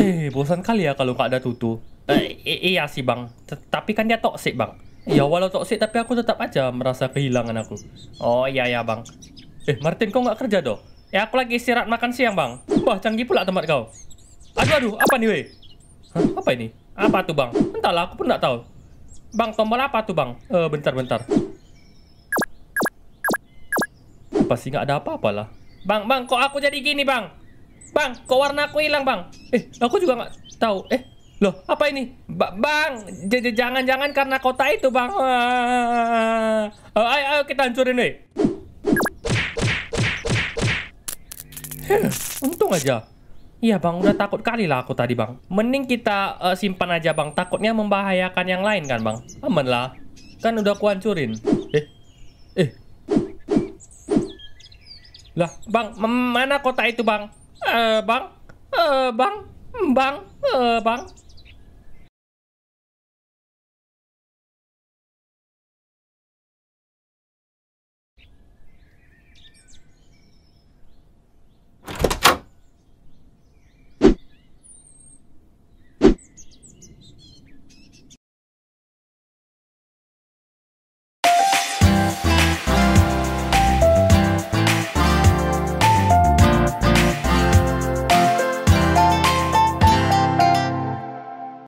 eh bosan kali ya kalau kak ada tutu eh, iya sih bang tapi kan dia toksik bang ya walau toksik tapi aku tetap aja merasa kehilangan aku oh iya ya bang eh Martin kok nggak kerja doh eh, ya aku lagi istirahat makan siang bang wah canggih pula tempat kau aduh aduh apa nih weh Hah, apa ini apa tuh bang entahlah aku pun nggak tahu bang tombol apa tuh bang eh, bentar bentar pasti nggak ada apa-apalah bang bang kok aku jadi gini bang Bang, kok warna aku hilang, Bang? Eh, aku juga nggak tahu. Eh, loh, apa ini? Ba bang, jangan-jangan karena kota itu, Bang. Ah. Oh, ayo, ayo kita hancurin, nih. untung aja. Iya bang, udah takut kali lah aku tadi bang. Mending kita uh, simpan aja bang, takutnya membahayakan yang lain kan bang. Aman lah, kan udah aku hancurin. Eh, eh. Lah, bang, mana kota itu bang? ờ, bắn ờ, bắn bắn ờ, bắn